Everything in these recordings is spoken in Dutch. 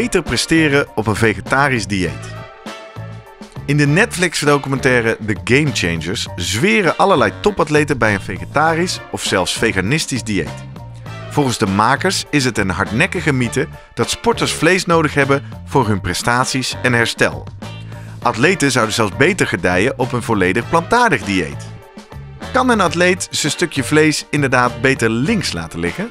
beter presteren op een vegetarisch dieet. In de Netflix-documentaire The Game Changers zweren allerlei topatleten bij een vegetarisch of zelfs veganistisch dieet. Volgens de makers is het een hardnekkige mythe dat sporters vlees nodig hebben voor hun prestaties en herstel. Atleten zouden zelfs beter gedijen op een volledig plantaardig dieet. Kan een atleet zijn stukje vlees inderdaad beter links laten liggen?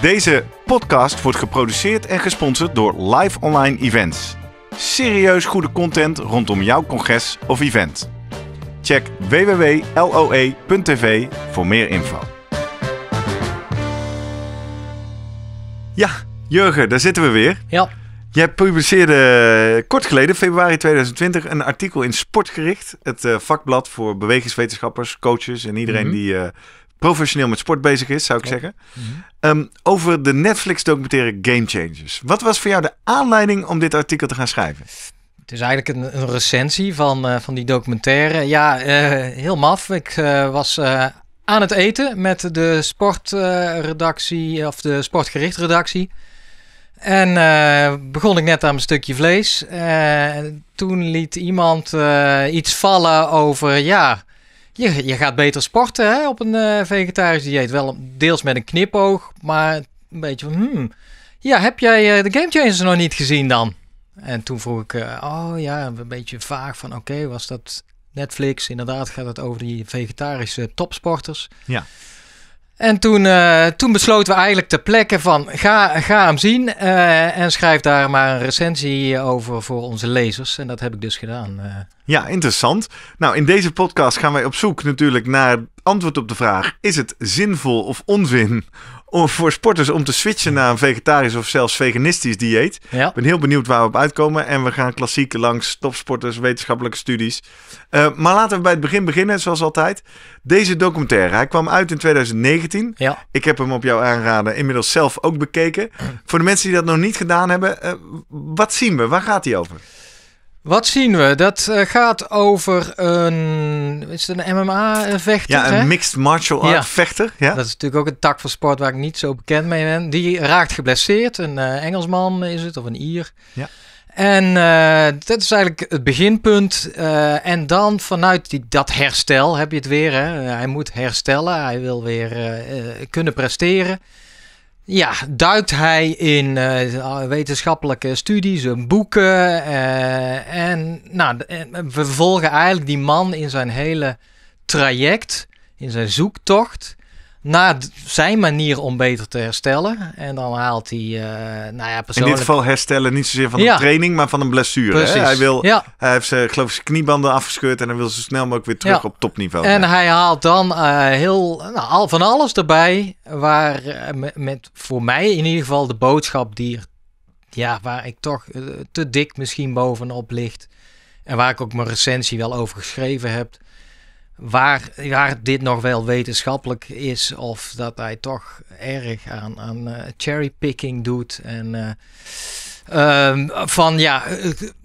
Deze podcast wordt geproduceerd en gesponsord door Live Online Events. Serieus goede content rondom jouw congres of event. Check www.loe.tv voor meer info. Ja, Jurgen, daar zitten we weer. Ja. Jij publiceerde kort geleden, februari 2020, een artikel in Sportgericht. Het eh, vakblad voor bewegingswetenschappers, coaches en iedereen mhm. die eh, professioneel met sport bezig is, zou ik zeggen. Mhm. Ehm, over de Netflix-documentaire Game Changers. Wat was voor jou de aanleiding om dit artikel te gaan schrijven? Het is eigenlijk een, een recensie van, eh, van die documentaire. Ja, eh, heel maf. Ik eh, was aan het eten met de sportredactie, of de sportgericht redactie. En begon ik net aan mijn stukje vlees. toen liet iemand iets vallen over, ja, je, je gaat beter sporten hè, op een uh, vegetarisch dieet. Wel deels met een knipoog, maar een beetje van... Hmm, ja, heb jij eh, de Game Changers nog niet gezien dan? En toen vroeg ik, eh, oh ja, een beetje vaag van... Oké, was dat Netflix? Inderdaad gaat het over die vegetarische topsporters. Ja. En toen, eh, toen besloten we eigenlijk te plekken van ga, ga hem zien eh, en schrijf daar maar een recensie over voor onze lezers. En dat heb ik dus gedaan. Eh. Ja, interessant. Nou, in deze podcast gaan wij op zoek natuurlijk naar antwoord op de vraag: is het zinvol of onzin om voor sporters om te switchen naar een vegetarisch of zelfs veganistisch dieet. Ik ben heel benieuwd waar we op uitkomen. En we gaan klassiek langs topsporters, wetenschappelijke studies. Eh, maar laten we bij het begin beginnen, zoals altijd. Deze documentaire, hij kwam uit in 2019. Ja. Ik heb hem op jou aanraden inmiddels zelf ook bekeken. Voor de mensen die dat nog niet gedaan hebben, eh, wat zien we? Waar gaat hij over? Wat zien we? Dat eh, gaat over een, is het een MMA-vechter? Ja, een mixed martial art vechter. Ja. Dat is natuurlijk ook een tak van sport waar ik niet zo bekend mee ben. Die raakt geblesseerd. Een eh, Engelsman is het, of een Ier. Ja. En eh, dat is eigenlijk het beginpunt. en dan vanuit die, dat herstel heb je het weer. Hè? Hij moet herstellen. Hij wil weer kunnen presteren ja, duikt hij in eh, wetenschappelijke studies, boeken. Eh, en nou, we volgen eigenlijk die man in zijn hele traject, in zijn zoektocht naar zijn manier om beter te herstellen. En dan haalt hij, eh, nou ja, persoonlijk... In dit geval herstellen niet zozeer van een training, maar van een blessure. Hij, wil, hij heeft zijn, geloof ik, zijn kniebanden afgescheurd en hij wil zo snel mogelijk weer terug op topniveau. En hij haalt dan eh, heel, nou, al van alles erbij, waar eh, met, voor mij in ieder geval de boodschap die er, ja, waar ik toch te dik misschien bovenop ligt. En waar ik ook mijn recensie wel over geschreven heb waar, waar dit nog wel wetenschappelijk is, of dat hij toch erg aan, aan uh, cherrypicking doet. En eh, ehm, van ja,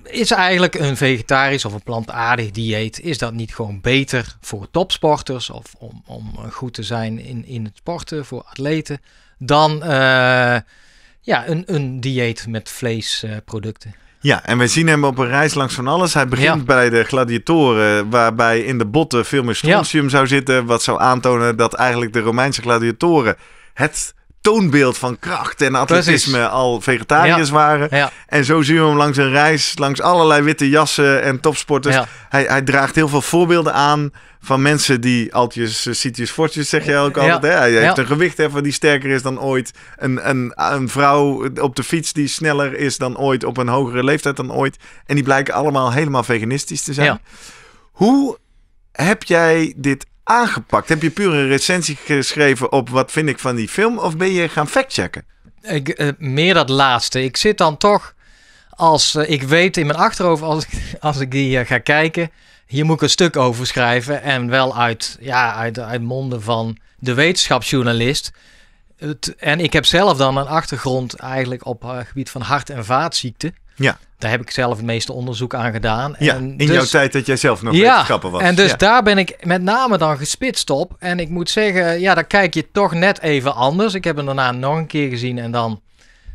is eigenlijk een vegetarisch of een plantaardig dieet, is dat niet gewoon beter voor topsporters of om, om goed te zijn in, in het sporten voor atleten dan eh, ja, een, een dieet met vleesproducten? Ja, en we zien hem op een reis langs van alles. Hij begint bij de gladiatoren, waarbij in de botten veel meer strontium zou zitten. Wat zou aantonen dat eigenlijk de Romeinse gladiatoren het toonbeeld van kracht en atletisme al vegetariërs waren. En zo zien we hem langs een reis, langs allerlei witte jassen en topsporters. Hij, hij, draagt heel veel voorbeelden aan van mensen die altjes, eh, sitius, fortjes, zeg je ook altijd. Hè? Hij heeft een gewichtheffer die sterker is dan ooit. Een, een, een vrouw op de fiets die sneller is dan ooit, op een hogere leeftijd dan ooit. En die blijken allemaal helemaal veganistisch te zijn. Hoe heb jij dit aangepakt? Heb je puur een recensie geschreven op wat vind ik van die film? Of ben je gaan factchecken? Ik, eh, meer dat laatste. Ik zit dan toch als eh, ik weet in mijn achterhoofd, als ik, als ik die eh, ga kijken, hier moet ik een stuk over schrijven. En wel uit, ja, uit, uit monden van de wetenschapsjournalist. en ik heb zelf dan een achtergrond eigenlijk op het gebied van hart- en vaatziekten. Ja. Daar heb ik zelf het meeste onderzoek aan gedaan. Ja, in dus- jouw tijd dat jij zelf nog ja, was. was. En dus daar ben ik met name dan gespitst op. En ik moet zeggen, ja, daar kijk je toch net even anders. Ik heb hem daarna nog een keer gezien en dan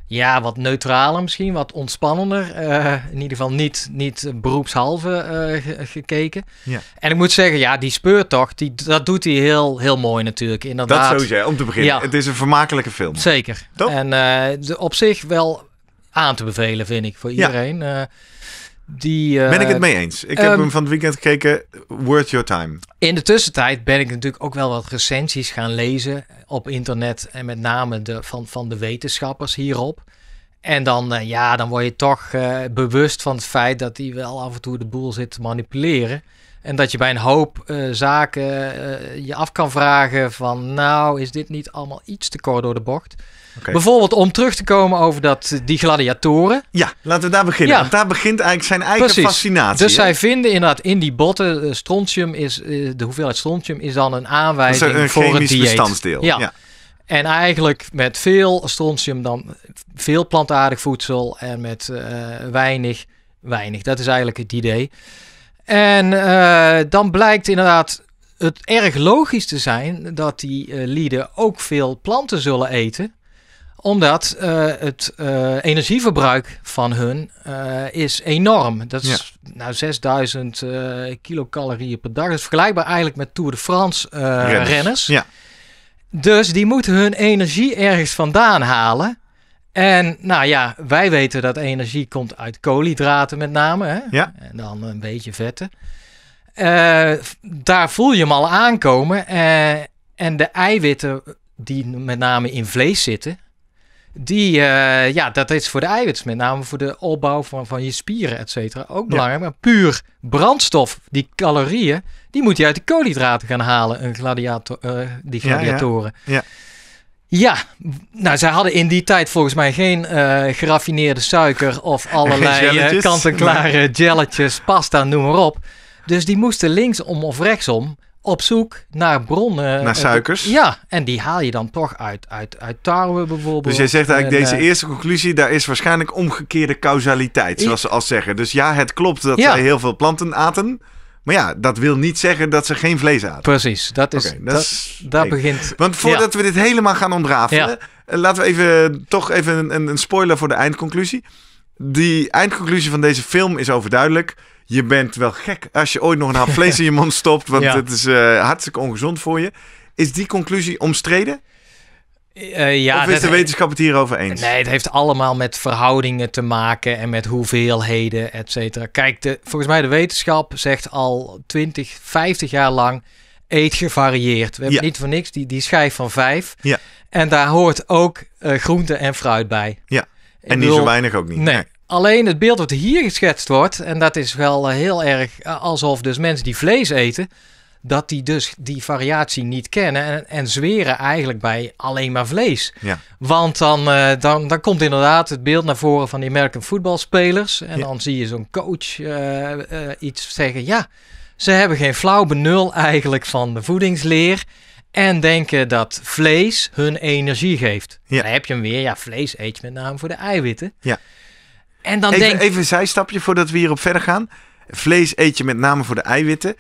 ja, wat neutraler misschien, wat ontspannender. Eh, in ieder geval niet, niet beroepshalve eh, gekeken. Ja. En ik moet zeggen, ja, die speurtocht, die, dat doet hij heel, heel mooi natuurlijk. Inderdaad. Dat sowieso, om te beginnen. Ja. Het is een vermakelijke film. Zeker. En eh, de, op zich wel aan te bevelen, vind ik, voor iedereen. Eh, die, eh, ben ik het mee eens. Ik heb ehm, hem van het weekend gekeken. Worth your time. In de tussentijd ben ik natuurlijk ook wel wat recensies gaan lezen op internet. En met name de, van, van de wetenschappers hierop. En dan, eh, ja, dan word je toch bewust van het feit dat die wel af en toe de boel zit te manipuleren. En dat je bij een hoop zaken je af kan vragen van... nou, is dit niet allemaal iets te kort door de bocht? Bijvoorbeeld om terug te komen over dat, eh, die gladiatoren. Ja, laten we daar beginnen. Ja. Want daar begint eigenlijk zijn eigen fascinatie. Dus zij vinden inderdaad in die botten, eh, strontium is, eh, de hoeveelheid strontium is dan een aanwijzing voor het dieet. bestandsdeel. ja. En eigenlijk met veel strontium dan veel plantaardig voedsel en met weinig, weinig. Dat is eigenlijk het idee. En dan blijkt inderdaad het erg logisch te zijn dat die lieden ook veel planten zullen eten omdat eh, het eh, energieverbruik van hun eh, is enorm. Dat is nou 6000 kilocalorieën per dag. Dat is vergelijkbaar eigenlijk met Tour de France renners. renners. Ja. Dus die moeten hun energie ergens vandaan halen. En nou ja, wij weten dat energie komt uit koolhydraten met name. Hè? Ja. En dan een beetje vetten. daar voel je hem al aankomen. en de eiwitten die met name in vlees zitten, die, eh, ja, dat is voor de eiwits, met name voor de opbouw van, van je spieren, et cetera, ook belangrijk. Maar puur brandstof, die calorieën, die moet je uit de koolhydraten gaan halen, een gladiator, eh, die gladiatoren. Ja, ja. ja. nou, zij hadden in die tijd volgens mij geen eh, geraffineerde suiker of allerlei kant-en-klare gelletjes, pasta, noem maar op. Dus die moesten linksom of rechtsom op zoek naar bronnen. Naar eh, suikers. ja, en die haal je dan toch uit, uit, uit tarwe bijvoorbeeld. Dus jij zegt eigenlijk, deze eh, eerste conclusie, daar is waarschijnlijk omgekeerde causaliteit, zoals ze al zeggen. Dus ja, het klopt dat ja. zij heel veel planten aten. Maar ja, dat wil niet zeggen dat ze geen vlees aten. Precies, dat is, okay, dat, daar begint... Want voordat we dit helemaal gaan ontrafelen, eh, laten we even, toch even een, een spoiler voor de eindconclusie die eindconclusie van deze film is overduidelijk. Je bent wel gek als je ooit nog een hap vlees in je mond stopt, want ja. het is eh, hartstikke ongezond voor je. Is die conclusie omstreden? Eh, eh, ja, of is de wetenschap het hierover eens? Nee, het heeft allemaal met verhoudingen te maken en met hoeveelheden, et cetera. Kijk, de, volgens mij de wetenschap zegt al 20, 50 jaar lang... eet gevarieerd. We hebben niet voor niks die, die schijf van vijf. Ja. En daar hoort ook uh, groente en fruit bij. Ja en niet zo weinig ook niet. Nee. Alleen het beeld wat hier geschetst wordt, en dat is wel eh, heel erg eh, alsof dus mensen die vlees eten, dat die dus die variatie niet kennen en, en zweren eigenlijk bij alleen maar vlees. Ja. Want dan, eh, dan, dan komt inderdaad het beeld naar voren van die American voetbalspelers. En dan zie je zo'n coach iets zeggen. Ja, ze hebben geen flauw benul eigenlijk van de voedingsleer. En denken dat vlees hun energie geeft. Ja. heb je hem weer. Ja, vlees eet je met name voor de eiwitten. Ja. En dan even, denk... even een zijstapje voordat we hierop verder gaan. Vlees eet je met name voor de eiwitten.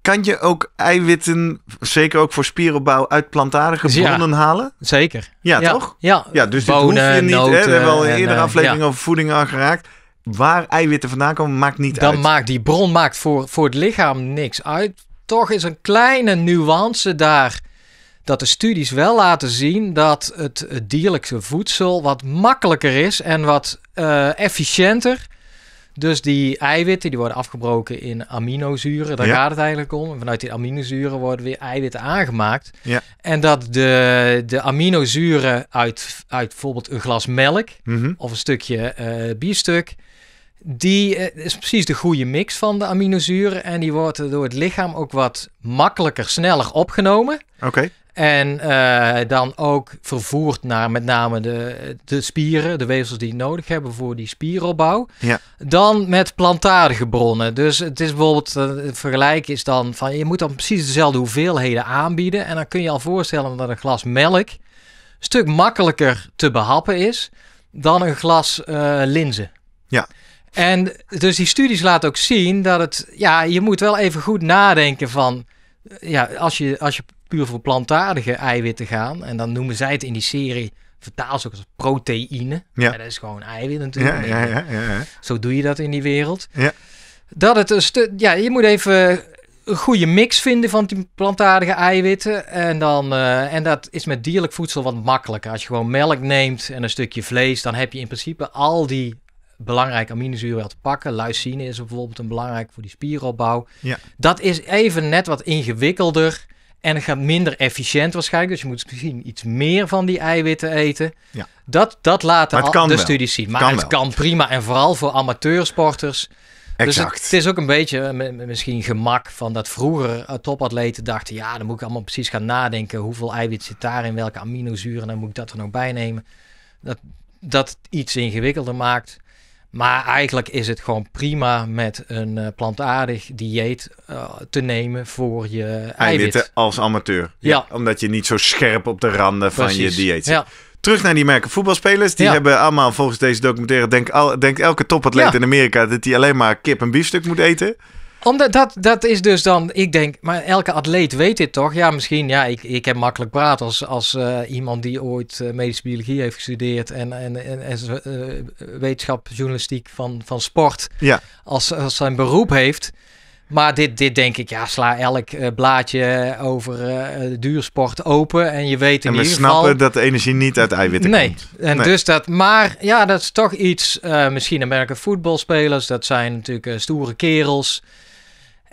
Kan je ook eiwitten, zeker ook voor spieropbouw, uit plantaardige bronnen halen? Zeker. Ja, toch? Ja, ja dus dit hoef je niet. hè? We hebben al eerder eerdere eh, aflevering over voeding aangeraakt. Waar eiwitten vandaan komen, maakt niet uit. Dan maakt die bron maakt voor, voor het lichaam niks uit toch is een kleine nuance daar. Dat de studies wel laten zien dat het, dierlijkse dierlijke voedsel wat makkelijker is en wat eh, efficiënter. Dus die eiwitten die worden afgebroken in aminozuren. Daar gaat het eigenlijk om. vanuit die aminozuren worden weer eiwitten aangemaakt. Ja. En dat de, de aminozuren uit, uit bijvoorbeeld een glas melk mhm. of een stukje uh, die eh, is precies de goede mix van de aminozuren. En die wordt door het lichaam ook wat makkelijker, sneller opgenomen. Oké. En eh, dan ook vervoerd naar met name de, de spieren, de weefsels die nodig hebben voor die spieropbouw. Ja. Dan met plantaardige bronnen. Dus het is bijvoorbeeld, eh, het vergelijk is dan van je moet dan precies dezelfde hoeveelheden aanbieden. En dan kun je al voorstellen dat een glas melk een stuk makkelijker te behappen is dan een glas linzen. Ja. En dus die studies laten ook zien dat het, ja, je moet wel even goed nadenken van, ja, als je, als je puur voor plantaardige eiwitten gaan, en dan noemen zij het in die serie, vertaal ze ook als proteïne. Ja. dat is gewoon eiwit natuurlijk. Ja, ja, ja, Zo doe je dat in die wereld. Ja. Dat het een stuk, ja, je moet even een goede mix vinden van die plantaardige eiwitten. En, dan, eh, en dat is met dierlijk voedsel wat makkelijker. Als je gewoon melk neemt en een stukje vlees, dan heb je in principe al die belangrijke aminozuren te pakken. Lysine is bijvoorbeeld een belangrijk voor die spieropbouw. Ja. Dat is even net wat ingewikkelder. En gaat minder efficiënt waarschijnlijk. Dus je moet misschien iets meer van die eiwitten eten. Ja. Dat, dat laten al de studies zien. Maar het kan, prima. En vooral voor amateursporters. Dus exact. Dus het, is ook een beetje eh, misschien gemak van dat vroeger eh, topatleten dachten... ja, dan moet ik allemaal precies gaan nadenken. Hoeveel eiwit zit daarin? Welke aminozuren? Dan moet ik dat er nog bij nemen. Dat dat iets ingewikkelder maakt. Maar eigenlijk is het gewoon prima met een eh, plantaardig dieet eh, te nemen voor je eiwit. als amateur. Ja. Omdat je niet zo scherp op de randen van je dieet zit. Terug naar die merken voetbalspelers. Die hebben allemaal volgens deze documentaire... denkt denk elke topatleet in Amerika dat hij alleen maar kip en biefstuk moet eten omdat dat, dat is dus dan, ik denk, maar elke atleet weet dit toch? Ja, misschien, ja, ik, ik heb makkelijk praat als, als eh, iemand die ooit eh, medische biologie heeft gestudeerd en, en, en, eh, wetenschap, journalistiek van, van sport ja. als, als zijn beroep heeft. Maar dit, dit denk ik, ja, sla elk uh, blaadje over uh, duursport open en je weet in en we ieder snappen geval... dat de energie niet uit eiwitten nee. komt. En dus dat... Maar ja, dat is toch iets... Uh, misschien Amerikaanse voetbalspelers, dat zijn natuurlijk stoere kerels...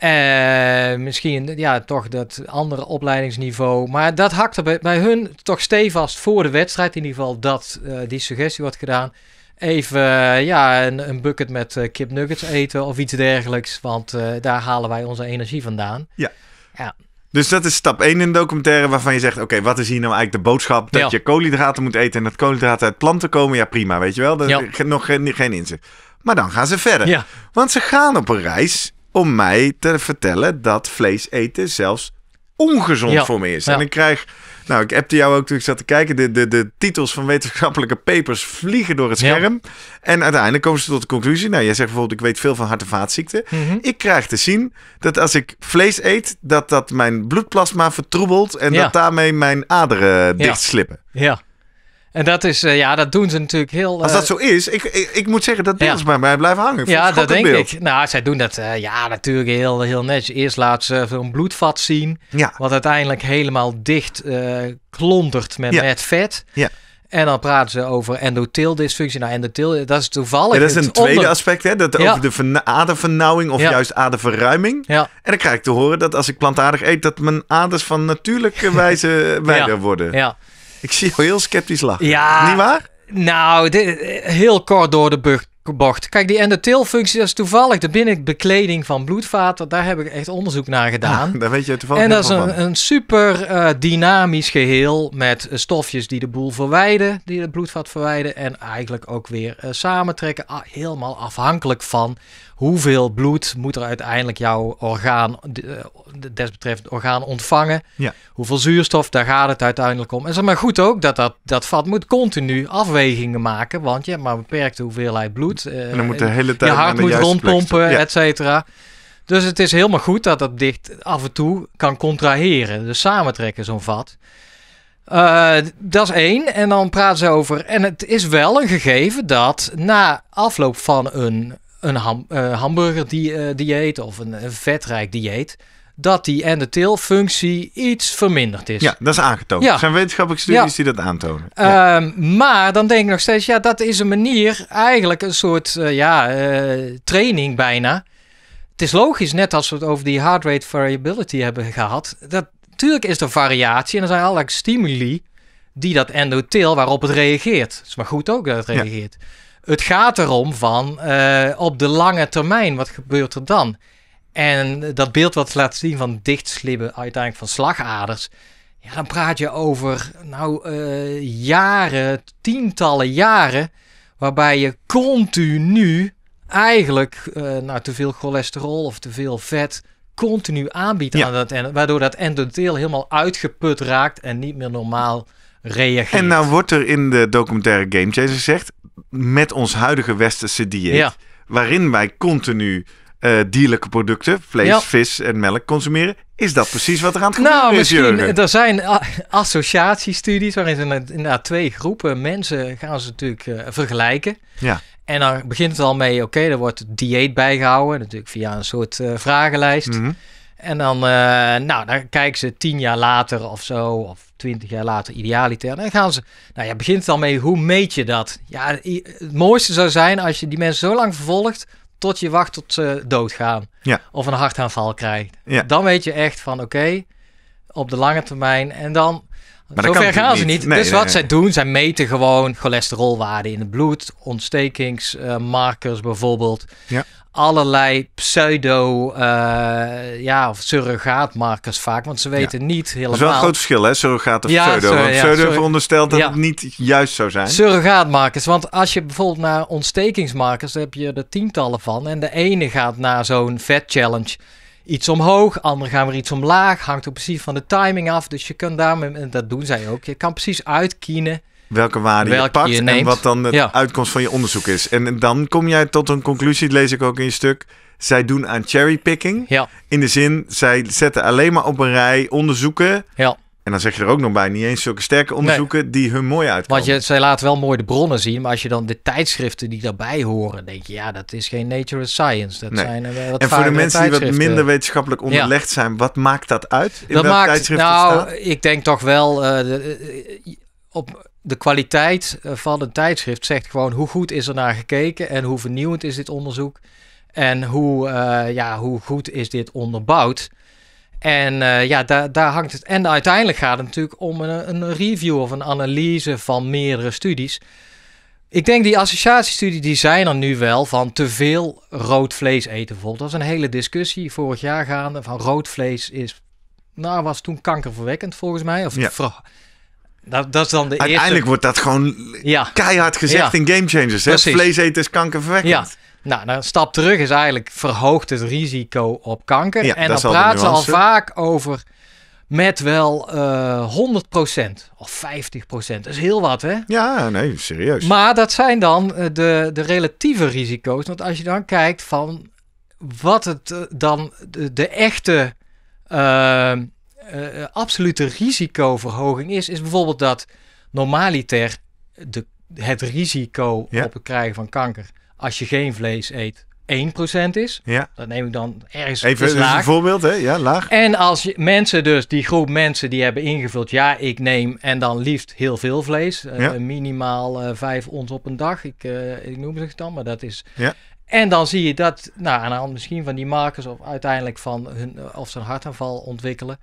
Uh, misschien ja, toch dat andere opleidingsniveau. Maar dat hakte bij, bij hun toch stevast voor de wedstrijd. In ieder geval dat eh, die suggestie wordt gedaan. Even eh, ja, een, een, bucket met kip kipnuggets eten of iets dergelijks. Want daar halen wij onze energie vandaan. Ja. ja. Dus dat is stap 1 in de documentaire waarvan je zegt: Oké, wat is hier nou eigenlijk de boodschap? Dat je koolhydraten moet eten en dat koolhydraten uit planten komen. Ja, prima, weet je wel. Dat Nog geen, geen inzicht. Maar dan gaan ze verder. Want ze gaan op een reis om mij te vertellen dat vlees eten zelfs ongezond voor me is. En ik krijg, nou, ik appte jou ook toen ik zat te kijken, de, de, de titels van wetenschappelijke papers vliegen door het scherm. En uiteindelijk komen ze tot de conclusie, nou, jij zegt bijvoorbeeld, ik weet veel van hart- en vaatziekten. Mhm. Ik krijg te zien dat als ik vlees eet, dat dat mijn bloedplasma vertroebelt en dat daarmee mijn aderen dichtslippen. Ja. En dat is, eh, ja, dat doen ze natuurlijk heel. Als dat eh, zo is, ik, ik, moet zeggen dat beeld ja. bij mij blijven hangen. ja, dat denk ik. Nou, zij doen dat, eh, ja, natuurlijk heel, heel netjes. Eerst laat ze een bloedvat zien, wat uiteindelijk helemaal dicht klontert met, vet. Ja. En dan praten ze over endotildysfunctie. Nou, endotheel, dat is toevallig. Ja, dat is een tweede aspect, hè? Dat over de adervernauwing of juist aderverruiming. Ja. En dan krijg ik te horen dat als ik plantaardig eet, dat mijn aders van natuurlijke wijze wijder worden. Ja. Ik zie jou heel sceptisch lachen. Ja. Niet waar? Nou, heel kort door de bucht. bocht. Kijk, die endotheelfunctie is toevallig de binnenbekleding van bloedvaten. Daar heb ik echt onderzoek naar gedaan. daar weet je toevallig En dat is een, een super eh, dynamisch geheel met stofjes die de boel verwijden, die het bloedvat verwijden. En eigenlijk ook weer eh, samentrekken. helemaal afhankelijk van hoeveel bloed moet er uiteindelijk jouw orgaan, eh, desbetreffend orgaan, ontvangen? Ja. Hoeveel zuurstof, daar gaat het uiteindelijk om. En zeg maar goed ook dat dat, dat vat moet continu afwegingen maken, want je hebt maar een beperkte hoeveelheid bloed. Eh, en dan moet de hele tijd je hart moet rondpompen, et cetera. Dus het is helemaal goed dat dat dicht af en toe kan contraheren. Dus samentrekken zo'n vat. Eh, dat is één. En dan praten ze over. En het is wel een gegeven dat na afloop van een een eh, hamburger die, eh, dieet of een, vetrijk dieet, dat die endotheelfunctie iets verminderd is. Ja, dat is aangetoond. Ja. Er zijn wetenschappelijke studies die dat aantonen. Ja. Ehm, maar dan denk ik nog steeds, ja, dat is een manier, eigenlijk een soort eh, ja, training bijna. Het is logisch, net als we het over die heart rate variability hebben gehad, dat natuurlijk is er variatie en er zijn allerlei stimuli die dat endotheel waarop het reageert. Het is maar goed ook dat het reageert. Het gaat erom van eh, op de lange termijn, wat gebeurt er dan? En dat beeld wat laat zien van dichtslibben uiteindelijk van slagaders. Ja, dan praat je over nou, eh, jaren, tientallen jaren, waarbij je continu eigenlijk uh, nou, te veel cholesterol of te veel vet continu aanbiedt aan dat en waardoor dat endotheel helemaal uitgeput raakt en niet meer normaal en nou wordt er in de documentaire Game Chaser gezegd, met ons huidige westerse dieet, waarin wij continu eh, dierlijke producten, vlees, vis en melk consumeren. Is dat precies wat er aan het nou, gebeuren nou, is, misschien, Jurgen? Eh, er zijn associatiestudies waarin ze inderdaad twee groepen mensen gaan ze natuurlijk eh, vergelijken. Ja. En dan begint het al mee, oké, er wordt dieet bijgehouden, natuurlijk via een soort vragenlijst. Mhm. En dan, eh, nou, dan kijken ze tien jaar later of zo, of twintig jaar later, idealiter. En dan gaan ze, nou ja, begint het al mee, hoe meet je dat? Ja, het mooiste zou zijn als je die mensen zo lang vervolgt, tot je wacht tot ze doodgaan. Ja. Of een hartaanval krijgt. Ja. Dan weet je echt van, oké, op de lange termijn. En dan, maar Zover gaan ze niet. dus wat zij doen, zij meten gewoon cholesterolwaarden in het bloed, ontstekingsmarkers eh, bijvoorbeeld. Ja allerlei pseudo, eh, ja, of surrogaatmarkers vaak, want ze weten niet helemaal. Dat is wel een groot verschil, hè, surrogaat of ja, pseudo. want pseudo veronderstelt dat het niet juist zou zijn. Surrogaatmarkers, want als je bijvoorbeeld naar ontstekingsmarkers, heb je er tientallen van. En de ene gaat naar zo'n vet challenge iets omhoog, andere gaan weer iets omlaag. Hangt ook precies van de timing af. Dus je kunt daarmee, en dat doen zij ook, je kan precies uitkienen welke waarde je pakt en wat dan de uitkomst van je onderzoek is. En dan kom jij tot een conclusie, dat lees ik ook in je stuk. Zij doen aan cherrypicking. Ja. In de zin, zij zetten alleen maar op een rij onderzoeken. Ja. En dan zeg je er ook nog bij, niet eens zulke sterke onderzoeken die hun mooi uitkomen. Want je, zij laten wel mooi de bronnen zien, maar als je dan de tijdschriften die daarbij horen, denk je, ja, dat is geen Nature Science. Dat zijn wel eh, wat en voor de mensen die wat minder wetenschappelijk onderlegd zijn, wat maakt dat uit? In dat maakt, nou, ik denk toch wel, eh, eh, op, de kwaliteit eh, van een tijdschrift zegt gewoon hoe goed is er naar gekeken en hoe vernieuwend is dit onderzoek en hoe, eh, ja, hoe goed is dit onderbouwd. En eh, ja, daar, daar hangt het. En uiteindelijk gaat het natuurlijk om een, een review of een analyse van meerdere studies. Ik denk die associatiestudie, die zijn er nu wel van te veel rood vlees eten. Bijvoorbeeld, dat was een hele discussie vorig jaar gaande van rood vlees is, nou was toen kankerverwekkend volgens mij. Of ja. Dat, dat is dan de Uiteindelijk wordt dat gewoon keihard gezegd in Game Changers. Hè? Vlees eten is kankerverwekkend. Ja. Nou, een stap terug is eigenlijk verhoogt het risico op kanker. en dan praten ze al vaak over met wel uh, eh, 100% of 50%. Dat is heel wat, hè? Ja, nee, serieus. Maar dat zijn dan eh, de, de relatieve risico's. Want als je dan kijkt van wat het eh, dan de, echte eh, eh, absolute risicoverhoging is, is bijvoorbeeld dat normaliter de, het risico op het krijgen van kanker als je geen vlees eet 1% is. Ja. Dat neem ik dan ergens Even dus een voorbeeld, hè? Ja, laag. En als je, mensen dus, die groep mensen die hebben ingevuld, ja, ik neem en dan liefst heel veel vlees. Eh, minimaal uh, 5 ons op een dag. Ik, noem ik noem het dan, maar dat is... Ja. En dan zie je dat, nou, aan de hand misschien van die markers of uiteindelijk van hun, of zijn hartaanval ontwikkelen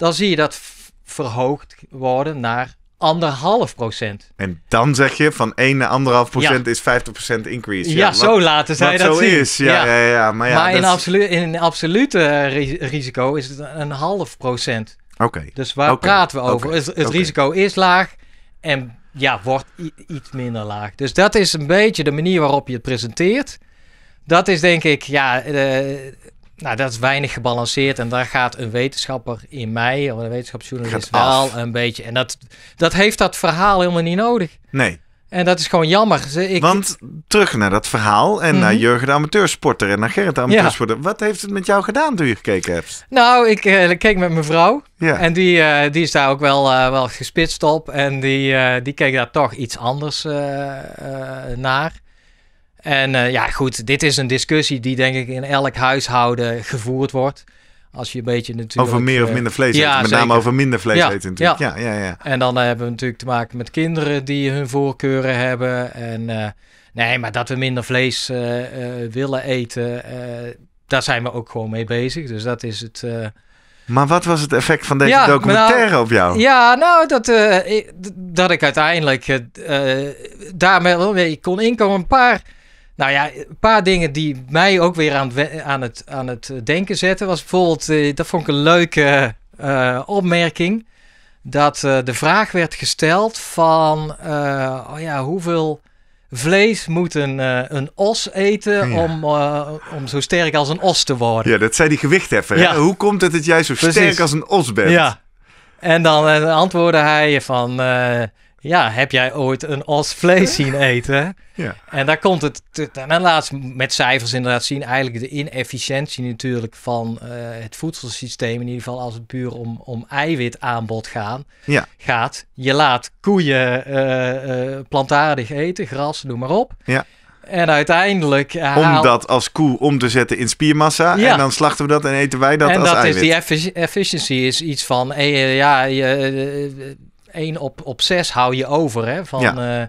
dan zie je dat verhoogd worden naar anderhalf procent. En dan zeg je van 1 naar anderhalf procent is 50 procent increase. Ja, ja zo laten zij dat zo zien. Is. Ja, ja. ja maar, in, is... in absolute eh, risico is het een half procent. Oké. Dus waar praten we over? Het, risico is laag en ja, wordt iets minder laag. Dus dat is een beetje de manier waarop je het presenteert. Dat is denk ik, ja, eh, nou, dat is weinig gebalanceerd en daar gaat een wetenschapper in mij, of een wetenschapsjournalist, wel een beetje. En dat, dat heeft dat verhaal helemaal niet nodig. Nee. En dat is gewoon jammer. Ik... Want terug naar dat verhaal en mhm. naar Jurgen de amateursporter en naar Gerrit de amateursporter. Ja. Wat heeft het met jou gedaan toen je gekeken hebt? Nou, ik eh, keek met mijn vrouw. En die, eh, die is daar ook wel, eh, wel gespitst op. En die, die keek daar toch iets anders naar. En eh, ja, goed, dit is een discussie die denk ik in elk huishouden gevoerd wordt. Als je een beetje natuurlijk... Over meer of eh, minder vlees eten. Ja, Met name over minder vlees eten natuurlijk. Ja. ja. Ja, En dan eh, hebben we natuurlijk te maken met kinderen die hun voorkeuren hebben. En nee, maar dat we minder vlees willen eten, daar zijn we ook gewoon mee bezig. Dus dat is het... Maar wat was het effect van deze nou, documentaire op jou? Ja, nou, dat, dat ik uiteindelijk daarmee kon inkomen. Een paar nou ja, een paar dingen die mij ook weer aan, aan, het, aan het eh, denken zetten. Was bijvoorbeeld, eh, dat vond ik een leuke eh, opmerking. Dat de vraag werd gesteld van, oh ja, hoeveel vlees moet een, een os eten om, om zo sterk als een os te worden. Ja, dat zei die gewichtheffer. Ja. Hoe komt het dat jij zo sterk als een os bent? Ja. En dan antwoordde hij van ja, heb jij ooit een os vlees zien eten? ja. En daar komt het en laatst met cijfers inderdaad zien eigenlijk de inefficiëntie natuurlijk van eh, het voedselsysteem. In ieder geval als het puur om, om aanbod gaan, ja. gaat. Je laat koeien eh, eh, plantaardig eten, gras, noem maar op. Ja. En uiteindelijk... Om dat als koe om te zetten in spiermassa. En dan slachten we dat en eten wij dat en als dat eiwit. En dat is die efficiëntie is iets van... ja, je 1 op, op 6 hou je over hè, van, eh,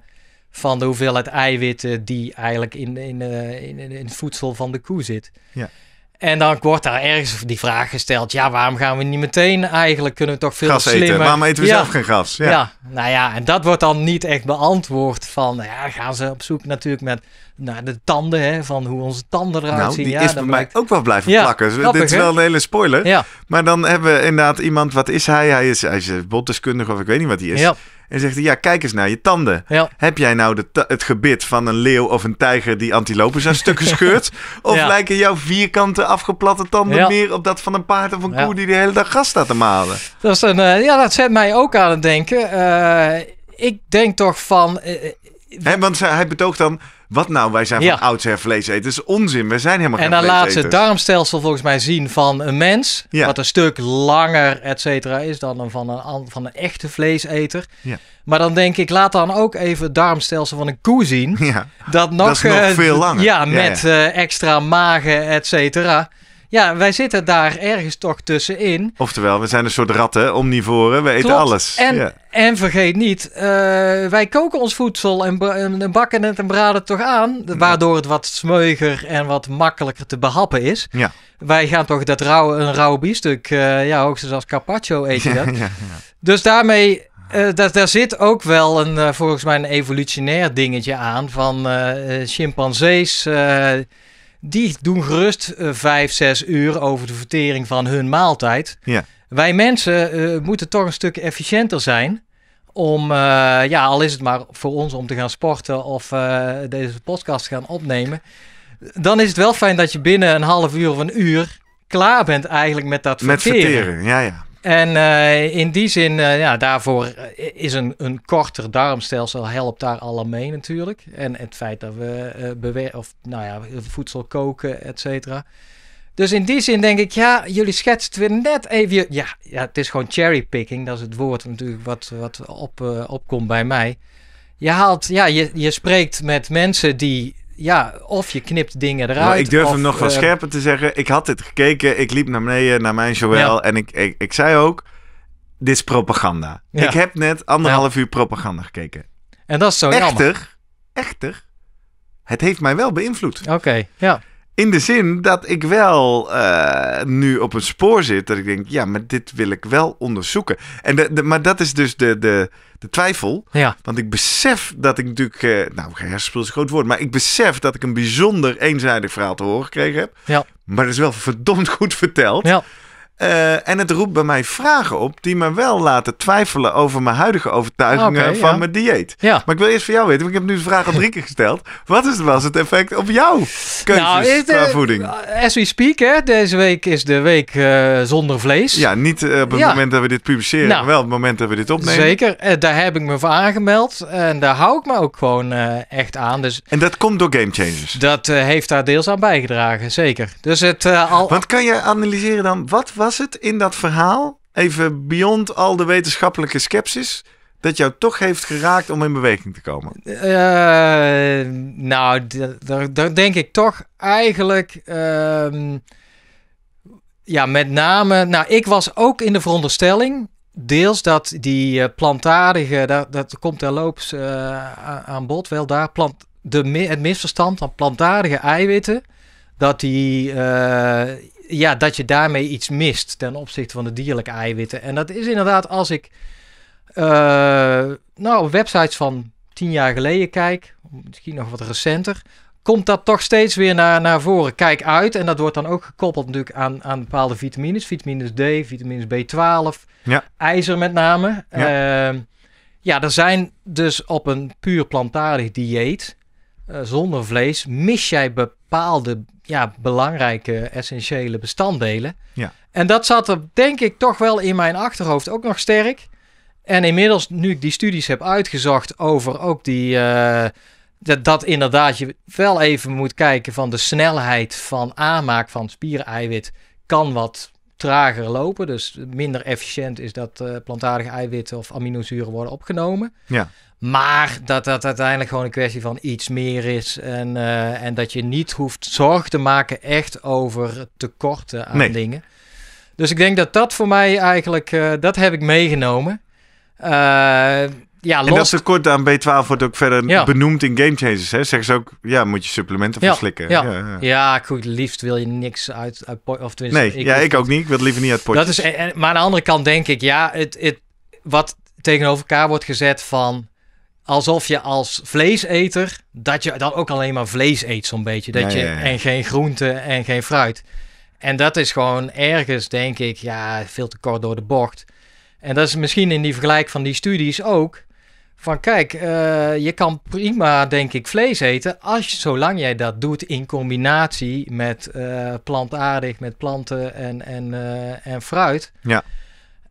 van de hoeveelheid eiwitten die eigenlijk in, eh, in, in, in, het voedsel van de koe zit. Ja. En dan wordt daar ergens die vraag gesteld: ja, waarom gaan we niet meteen? Eigenlijk kunnen we toch veel gas slimmer... eten. Waarom eten we zelf geen gas? Ja. ja. nou ja, en dat wordt dan niet echt beantwoord. Van ja, gaan ze op zoek natuurlijk met naar de tanden, hè, van hoe onze tanden eruit nou, zien. ja, is bij blijkt... mij ook wel blijven plakken. Dit is wel een hele spoiler. Maar dan hebben we inderdaad iemand, wat is hij? Hij is, hij is botdeskundige of ik weet niet wat hij is. En zegt hij, ja, kijk eens naar je tanden. Heb jij nou de het gebit van een leeuw of een tijger die antilopen zijn stukken scheurt? of lijken jouw vierkante afgeplatte tanden meer op dat van een paard of een koe die de hele dag gas staat te malen? Dat is een, eh, ja, dat zet mij ook aan het denken. Eh, ik denk toch van, eh, want hij betoogt dan, wat nou, wij zijn van oudsher vleeseters. is onzin, wij zijn helemaal en vleeseters. En dan laat ze het darmstelsel volgens mij zien van een mens... wat een stuk langer, et is dan een van, een, van een echte vleeseter. Ja. Maar dan denk ik, laat dan ook even het darmstelsel van een koe zien. Dat nog, dat is nog veel langer. Ja, met eh, extra magen, et cetera. Ja, wij zitten daar ergens toch tussenin. Oftewel, we zijn een soort ratten, omnivoren, we eten alles. En, ja. en vergeet niet, eh, wij koken ons voedsel en, bakken het en braden het toch aan. Waardoor het wat smeuiger en wat makkelijker te behappen is. Ja. Wij gaan toch dat rauwe, een rauw biefstuk, eh, ja, hoogstens als carpaccio eten dat. dus daarmee uh, daar zit ook wel een, volgens mij een evolutionair dingetje aan van uh, chimpansees die doen gerust eh, vijf, zes uur over de vertering van hun maaltijd. Ja. Wij mensen eh, moeten toch een stuk efficiënter zijn. Om, eh, ja, al is het maar voor ons om te gaan sporten of deze podcast gaan opnemen. Dan is het wel fijn dat je binnen een half uur of een uur klaar bent eigenlijk met dat verteren. Met verteren, ja, ja. En eh, in die zin, eh, ja, daarvoor eh, is een, een korter darmstelsel helpt daar al mee natuurlijk. En het feit dat we uh, of nou ja, voedsel koken, et cetera. Dus in die zin denk ik, ja, jullie schetsen weer net even. Ja, ja het is gewoon cherrypicking, dat is het woord natuurlijk wat, wat op, opkomt bij mij. Je haalt, ja, je, je spreekt met mensen die ja, of je knipt dingen nou, eruit. ik durf hem nog wel eh, scherper te zeggen. Ik had dit gekeken. Ik liep naar beneden, naar mijn Joël. En ik, ik, ik zei ook, dit is propaganda. Ik heb net anderhalf uur propaganda gekeken. En dat is zo echter, jammer. Echter, het heeft mij wel beïnvloed. Oké, ja. In de zin dat ik wel eh, nu op een spoor zit dat ik denk, ja, maar dit wil ik wel onderzoeken. En de, de, maar dat is dus de, de, de twijfel. Ja. Want ik besef dat ik natuurlijk, eh, nou, hersenspul is een groot woord, maar ik besef dat ik een bijzonder eenzijdig verhaal te horen gekregen heb. Ja. Maar dat is wel verdomd goed verteld. Ja. Eh, en het roept bij mij vragen op die me wel laten twijfelen over mijn huidige overtuigingen van mijn dieet. Maar ik wil eerst van jou weten, want ik heb nu de vraag al drie keer gesteld. Wat is, was het effect op jouw keuzes nou, eh, as we speak, hè, deze week is de week eh, zonder vlees. Ja, niet op het moment dat we dit publiceren, maar nou. wel op het moment dat we dit opnemen. Zeker, daar heb ik me voor aangemeld en daar hou ik me ook gewoon echt aan. Dus en dat komt door Game Changers? Dat heeft daar deels aan bijgedragen, zeker. Dus het, al... Want kan je analyseren dan, wat was was het in dat verhaal, even beyond al de wetenschappelijke skepsis, dat jou toch heeft geraakt om in beweging te komen? Eh, nou, daar denk ik toch eigenlijk. Ehm, ja, met name. Nou, ik was ook in de veronderstelling. Deels dat die eh, plantaardige, dat, dat komt daar loops eh, aan bod, wel daar. Plant, de, het misverstand van plantaardige eiwitten, dat die ja, dat je daarmee iets mist ten opzichte van de dierlijke eiwitten. En dat is inderdaad als ik uh, nou, websites van tien jaar geleden kijk, misschien nog wat recenter, komt dat toch steeds weer naar, naar voren. Kijk uit. En dat wordt dan ook gekoppeld natuurlijk aan, aan bepaalde vitamines. Vitamines D, vitamine B12, ja. ijzer met name. Ja. Ehm, ja, er zijn dus op een puur plantaardig dieet eh, zonder vlees mis jij bepaalde ja, belangrijke, essentiële bestanddelen. Ja. En dat zat er denk ik toch wel in mijn achterhoofd ook nog sterk. En inmiddels, nu ik die studies heb uitgezocht over ook die. Eh, dat, dat, inderdaad je wel even moet kijken van de snelheid van aanmaak van spiereiwit. Kan wat trager lopen. Dus minder efficiënt is dat uh, plantaardige eiwitten of aminozuren worden opgenomen. Ja. Maar dat dat uiteindelijk gewoon een kwestie van iets meer is. En, eh, en dat je niet hoeft zorg te maken echt over tekorten aan dingen. Dus ik denk dat dat voor mij eigenlijk, eh, dat heb ik meegenomen ja, En dat tekort aan B12 wordt ook verder benoemd in Game Changers. Hè? Zeggen ze ook, ja, moet je supplementen ja. verslikken. Ja. Ja, ja. goed, liefst wil je niks uit... uit of nee, ik ja, ik ook niet. Ik wil liever niet uit potjes. Dat is, maar aan de andere kant denk ik, ja, het, het, wat tegenover elkaar wordt gezet van... Alsof je als vleeseter, dat je dan ook alleen maar vlees eet zo'n beetje. Dat je, En geen groente en geen fruit. En dat is gewoon ergens, denk ik, ja, veel te kort door de bocht. En dat is misschien in die vergelijk van die studies ook. Van kijk, eh, je kan prima, denk ik, vlees eten. Als, zolang jij dat doet in combinatie met eh, plantaardig, met planten en, en, eh, en fruit. Ja.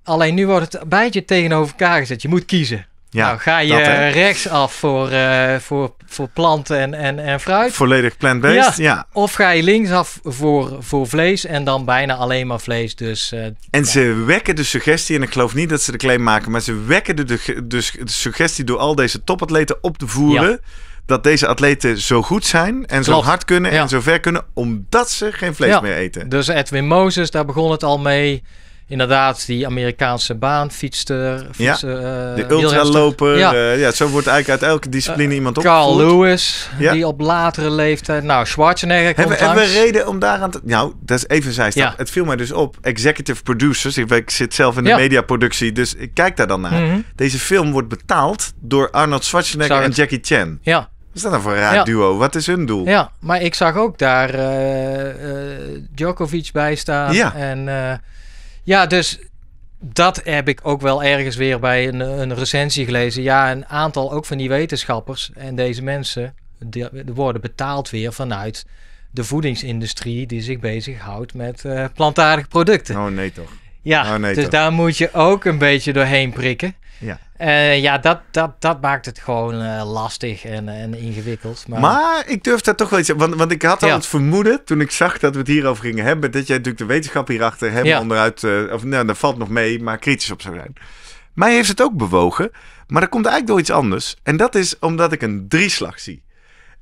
Alleen nu wordt het bijtje tegenover elkaar gezet. Je moet kiezen. Ja, nou, ga je dat, rechtsaf voor, eh, voor, voor planten en, en, en fruit. Volledig plant-based, ja. Of ga je linksaf voor, voor vlees en dan bijna alleen maar vlees. Dus, eh, en ze wekken de suggestie, en ik geloof niet dat ze de claim maken... maar ze wekken de, de, dus de suggestie door al deze topatleten op te voeren... dat deze atleten zo goed zijn en zo hard kunnen en zo ver kunnen... omdat ze geen vlees meer eten. Dus Edwin Moses, daar begon het al mee inderdaad die Amerikaanse baanfietster. fietser eh, ja, de eh, ultraloper. Ja. ja. zo wordt eigenlijk uit elke discipline eh, iemand op. Carl Lewis, ja. die op latere leeftijd. Nou, Schwarzenegger komt hebben, we reden om daaraan te... Nou, dat is even zijstap. Het viel mij dus op. Executive producers. Ik, ik zit zelf in de mediaproductie, dus ik kijk daar dan naar. Mhm. Deze film wordt betaald door Arnold Schwarzenegger en Jackie Chan. Ja. is dat nou voor een raar duo? Wat is hun doel? Ja, maar ik zag ook daar Djokovic bij staan. Ja. En ja, dus dat heb ik ook wel ergens weer bij een, een recensie gelezen. Ja, een aantal ook van die wetenschappers en deze mensen worden betaald weer vanuit de voedingsindustrie die zich bezighoudt met eh, plantaardige producten. Oh nee toch? Ja, oh, nee, dus toch? daar moet je ook een beetje doorheen prikken. Ja, eh, ja dat, dat, dat maakt het gewoon eh, lastig en, en ingewikkeld. Maar... maar ik durf daar toch wel iets aan. Want, want ik had al het vermoeden toen ik zag dat we het hierover gingen hebben. Dat jij natuurlijk de wetenschap hierachter helemaal ja. onderuit. Eh, of nou, dat valt nog mee, maar kritisch op zou zijn. Mij heeft het ook bewogen. Maar dat komt eigenlijk door iets anders. En dat is omdat ik een drieslag zie.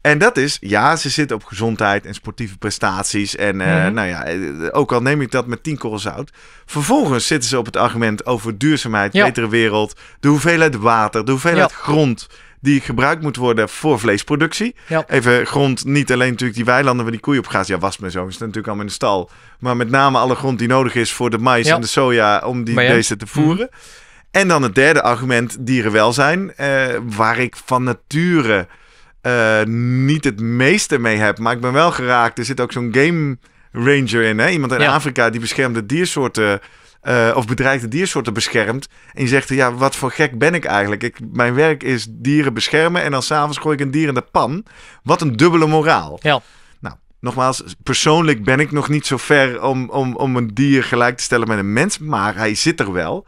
En dat is, ja, ze zitten op gezondheid en sportieve prestaties. En eh, mhm. nou ja, eh, ook al neem ik dat met tien korrels zout. Vervolgens zitten ze op het argument over duurzaamheid, betere wereld, de hoeveelheid water, de hoeveelheid grond die gebruikt moet worden voor vleesproductie. Even grond, niet alleen natuurlijk die weilanden waar die koeien op gaat, Ja, was me zo. Is natuurlijk allemaal in de stal. Maar met name alle grond die nodig is voor de mais en de soja om die beesten te mhm. voeren. En dan het derde argument, dierenwelzijn. Eh, waar ik van nature eh, niet het meeste mee heb. Maar ik ben wel geraakt. Er zit ook zo'n game ranger in. Hè? Iemand in Afrika die beschermde diersoorten... Uh, of bedreigde diersoorten beschermt. En je zegt, ja, wat voor gek ben ik eigenlijk? Ik, mijn werk is dieren beschermen en dan s'avonds gooi ik een dier in de pan. Wat een dubbele moraal. Ja. Nou, nogmaals, persoonlijk ben ik nog niet zo ver om, om, om een dier gelijk te stellen met een mens, maar hij zit er wel.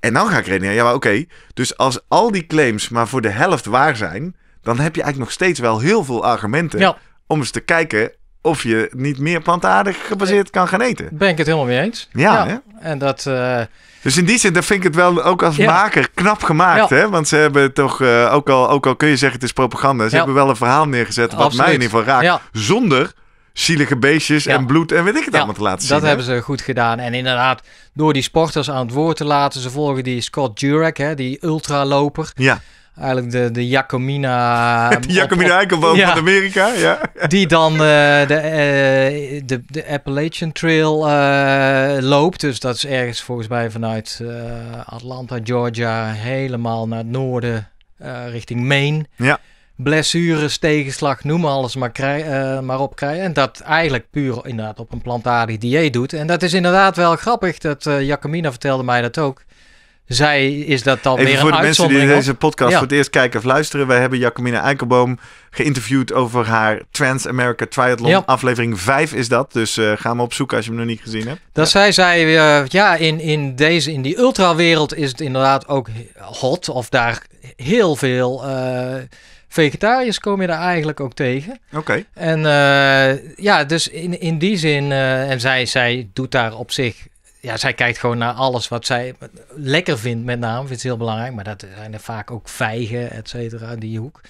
En dan ga ik redeneren, ja, maar oké, dus als al die claims maar voor de helft waar zijn, dan heb je eigenlijk nog steeds wel heel veel argumenten om eens te kijken of je niet meer plantaardig gebaseerd kan gaan eten. Ben ik het helemaal mee eens. Ja, en dat. Eh, dus in die zin, dat vind ik het wel ook als maker knap gemaakt. Hè? Want ze hebben toch, eh, ook, al, ook al kun je zeggen het is propaganda, ze hebben wel een verhaal neergezet wat mij in ieder geval raakt. Zonder zielige beestjes en bloed en weet ik het allemaal te laten zien. Dat hebben ze goed gedaan. En inderdaad, door die sporters aan het woord te laten, ze volgen die Scott Jurek, hè, die ultraloper. Ja eigenlijk de, de Jacomina... de Jacomina Eikelboom van Amerika, ja. Die dan eh, de, eh, de, de, Appalachian Trail eh, loopt. Dus dat is ergens volgens mij vanuit Atlanta, Georgia, helemaal naar het noorden, richting Maine. Ja. Blessures, tegenslag, noemen alles maar, krij maar op krijgen. En dat eigenlijk puur inderdaad op een plantaardig dieet doet. En dat is inderdaad wel grappig. Dat Jacomina vertelde mij dat ook zij is dat dan Even weer een voor de mensen die deze podcast voor het eerst kijken of luisteren. Wij hebben Jacomina Eikelboom geïnterviewd over haar Trans-America Triathlon. Aflevering 5 is dat. Dus uh, ga op zoek als je hem nog niet gezien hebt. Dat zij zei, eh, ja, in, in, deze, in die ultrawereld is het inderdaad ook hot. Of daar heel veel... Eh, vegetariërs kom je daar eigenlijk ook tegen. Oké. En ja, dus in, in die zin, en zij, zij doet daar op zich ja, zij kijkt gewoon naar alles wat zij lekker vindt, met name. Vindt ze heel belangrijk, maar dat zijn er vaak ook vijgen, et cetera, die hoek.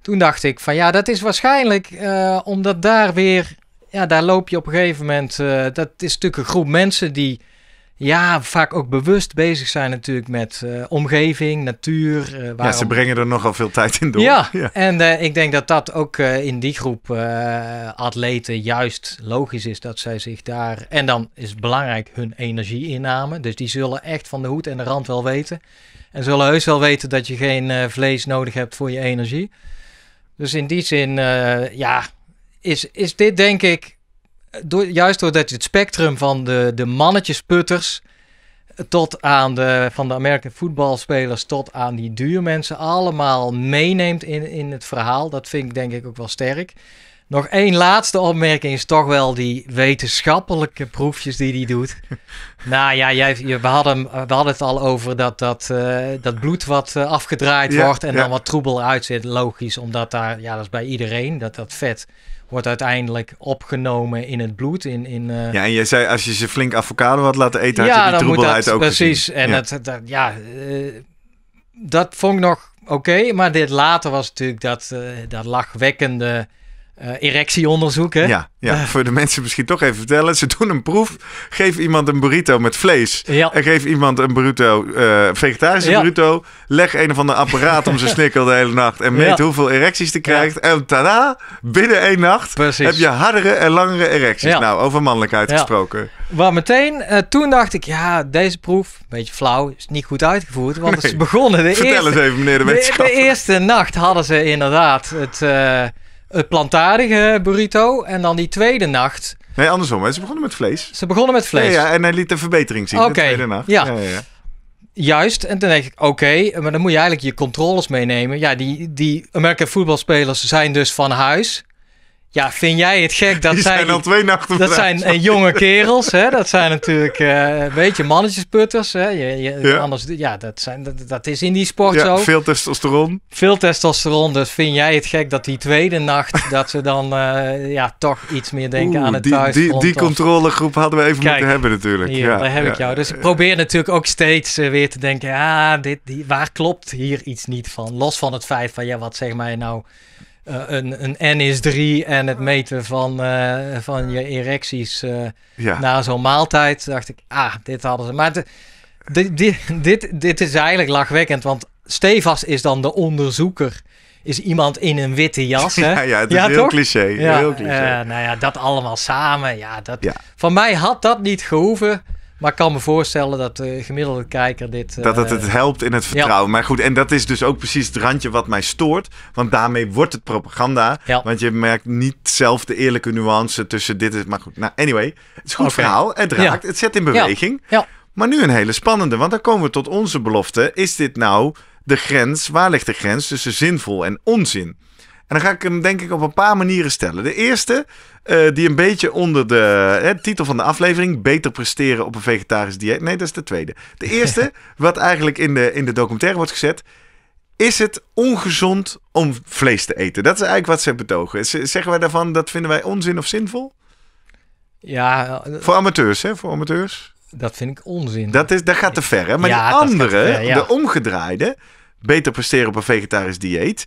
Toen dacht ik van ja, dat is waarschijnlijk eh, omdat daar weer, ja, daar loop je op een gegeven moment. Eh, dat is natuurlijk een groep mensen die ja, vaak ook bewust bezig zijn natuurlijk met eh, omgeving, natuur. Eh, ja, ze brengen er nogal veel tijd in door. Ja, ja. en eh, ik denk dat dat ook in die groep atleten juist logisch is dat zij zich daar... En dan is belangrijk hun energieinname. Dus die zullen echt van de hoed en de rand wel weten. En zullen heus wel weten dat je geen vlees nodig hebt voor je energie. Dus in die zin, ja, is, is dit denk ik door, juist doordat je het spectrum van de, de mannetjesputters tot aan de, van de Amerikaanse voetbalspelers tot aan die duurmensen allemaal meeneemt in, in het verhaal. Dat vind ik denk ik ook wel sterk. Nog één laatste opmerking is toch wel die wetenschappelijke proefjes die hij doet. nou ja, jij, we, hadden, we hadden het al over dat, dat, eh, dat bloed wat eh, afgedraaid wordt en dan wat troebel uitzit. Logisch, omdat daar, ja, dat is bij iedereen, dat dat vet wordt uiteindelijk opgenomen in het bloed. In, in, eh, Ja, en je zei als je ze flink avocado had laten eten, ja, had je die ook precies. En Dat, ja, eh, dat vond ik nog oké. maar dit later was natuurlijk dat, eh, dat lachwekkende uh, erectieonderzoek, hè? Ja, ja. Eh. voor de mensen misschien toch even vertellen. Ze doen een proef. Geef iemand een burrito met vlees. En geef iemand een burrito, eh, vegetarische burrito. Leg een of ander apparaat om zijn snikkel de hele nacht. En meet hoeveel erecties te krijgt. En tada, binnen één nacht heb je hardere en langere erecties. Nou, over mannelijkheid gesproken. Maar meteen, toen dacht ik, ja, deze proef, een beetje flauw, is niet goed uitgevoerd. Want ze begonnen de Vertel eens even, meneer de, wetenschap. wetenschapper. De, eerste nacht hadden ze inderdaad het het plantaardige burrito. En dan die tweede nacht. Nee, andersom. Ze begonnen met vlees. Ze begonnen met vlees. Ja, en hij liet de verbetering zien. Oké. Okay. Ja. ja. Ja, Juist. En toen dacht ik, oké, maar dan moet je eigenlijk je controles meenemen. Ja, die, die American voetbalspelers zijn dus van huis. Ja, vind jij het gek dat die zijn zij, al twee nachten Dat zijn eh, jonge kerels, hè? Dat zijn natuurlijk eh, een beetje mannetjesputters, hè? Je, ja. Anders, ja, dat, zijn, dat, is in die sport ja, zo. Veel testosteron. Veel testosteron. Dus vind jij het gek dat die tweede nacht dat ze dan eh, ja toch iets meer denken aan het thuis. Die, die, controlegroep hadden we even moeten hebben natuurlijk. ja, daar heb ik jou. Dus ik probeer natuurlijk ook steeds eh, weer te denken, ja, ah, dit, die, waar klopt hier iets niet van? Los van het feit van ja, wat zeg mij nou? Eh, een, een is 3 en het meten van, eh, van je erecties eh, na zo'n maaltijd. dacht ik, ah, dit hadden ze. Maar dit, dit, dit, dit is eigenlijk lachwekkend, want Stefas is dan de onderzoeker. Is iemand in een witte jas? Hè? Ja, ja, het is heel cliché. Ja, nou ja, dat allemaal samen. Ja, dat, Van mij had dat niet gehoeven. Maar ik kan me voorstellen dat de gemiddelde kijker dit. Dat het eh, het helpt in het vertrouwen. Maar goed, en dat is dus ook precies het randje wat mij stoort. Want daarmee wordt het propaganda. Want je merkt niet zelf de eerlijke nuance tussen dit is. Maar goed, nou, anyway. Het is een goed verhaal. Het raakt. Het zet in beweging. Maar nu een hele spannende. Want dan komen we tot onze belofte. Is dit nou de grens? Waar ligt de grens tussen zinvol en onzin? En dan ga ik hem denk ik op een paar manieren stellen. De eerste, eh, die een beetje onder de eh, titel van de aflevering... beter presteren op een vegetarisch dieet. Nee, dat is de tweede. De eerste, wat eigenlijk in de, in de documentaire wordt gezet... Is het ongezond om vlees te eten? Dat is eigenlijk wat ze betogen. Zeggen wij daarvan, dat vinden wij onzin of zinvol? Ja. Voor amateurs, hè? Voor amateurs. Dat vind ik onzin. Dat, is, dat gaat te ver, hè? Maar de die andere, de omgedraaide... beter presteren op een vegetarisch dieet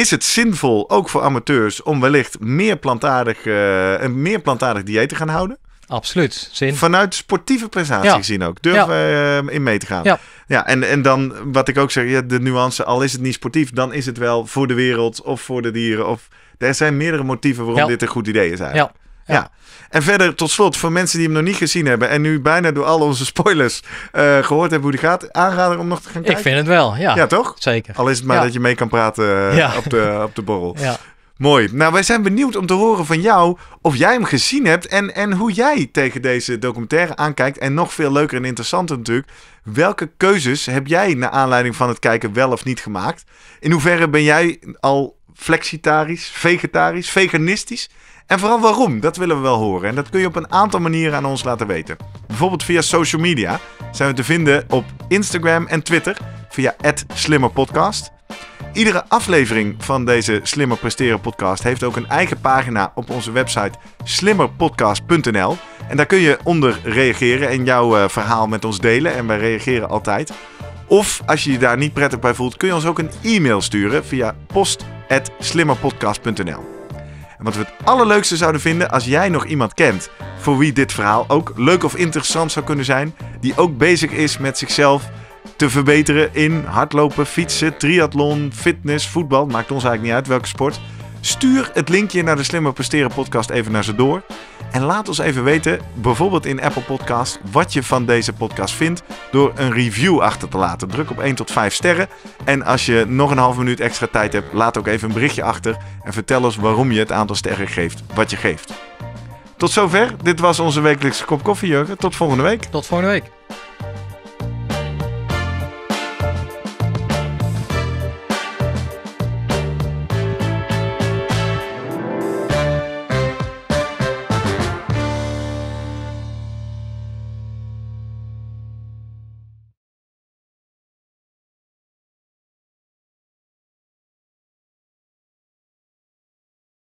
is het zinvol, ook voor amateurs, om wellicht meer plantaardig, eh, een meer plantaardig dieet te gaan houden? Absoluut. Zin. Vanuit sportieve prestatie ja. gezien ook. Durf eh, in mee te gaan. Ja. ja, en, en dan wat ik ook zeg, ja, de nuance, al is het niet sportief, dan is het wel voor de wereld of voor de dieren. Of, er zijn meerdere motieven waarom dit een goed idee is eigenlijk. ja. ja. En verder, tot slot, voor mensen die hem nog niet gezien hebben en nu bijna door al onze spoilers eh, gehoord hebben hoe die gaat, aanrader om nog te gaan kijken? Ik vind het wel, ja. Ja, toch? Zeker. Al is het maar dat je mee kan praten eh, op, de, op de borrel. Ja. Mooi. Nou, wij zijn benieuwd om te horen van jou of jij hem gezien hebt en, en hoe jij tegen deze documentaire aankijkt. En nog veel leuker en interessanter natuurlijk, welke keuzes heb jij naar aanleiding van het kijken wel of niet gemaakt? In hoeverre ben jij al flexitarisch, vegetarisch, veganistisch? En vooral waarom, dat willen we wel horen. En dat kun je op een aantal manieren aan ons laten weten. Bijvoorbeeld via social media zijn we te vinden op Instagram en Twitter via @slimmerpodcast. Iedere aflevering van deze Slimmer Presteren podcast heeft ook een eigen pagina op onze website slimmerpodcast.nl. En daar kun je onder reageren en jouw eh, verhaal met ons delen. En wij reageren altijd. Of als je je daar niet prettig bij voelt, kun je ons ook een e-mail sturen via post.slimmerpodcast.nl. En wat we het allerleukste zouden vinden als jij nog iemand kent voor wie dit verhaal ook leuk of interessant zou kunnen zijn, die ook bezig is met zichzelf te verbeteren in hardlopen, fietsen, triathlon, fitness, voetbal, maakt ons eigenlijk niet uit welke sport. Stuur het linkje naar de Slimmer Presteren podcast even naar ze door. En laat ons even weten, bijvoorbeeld in Apple Podcasts, wat je van deze podcast vindt door een review achter te laten. Druk op 1 tot 5 sterren. En als je nog een half minuut extra tijd hebt, laat ook even een berichtje achter en vertel ons waarom je het aantal sterren geeft wat je geeft. Tot zover. Dit was onze wekelijkse kop koffie, Jurgen. Tot volgende week. Tot volgende week.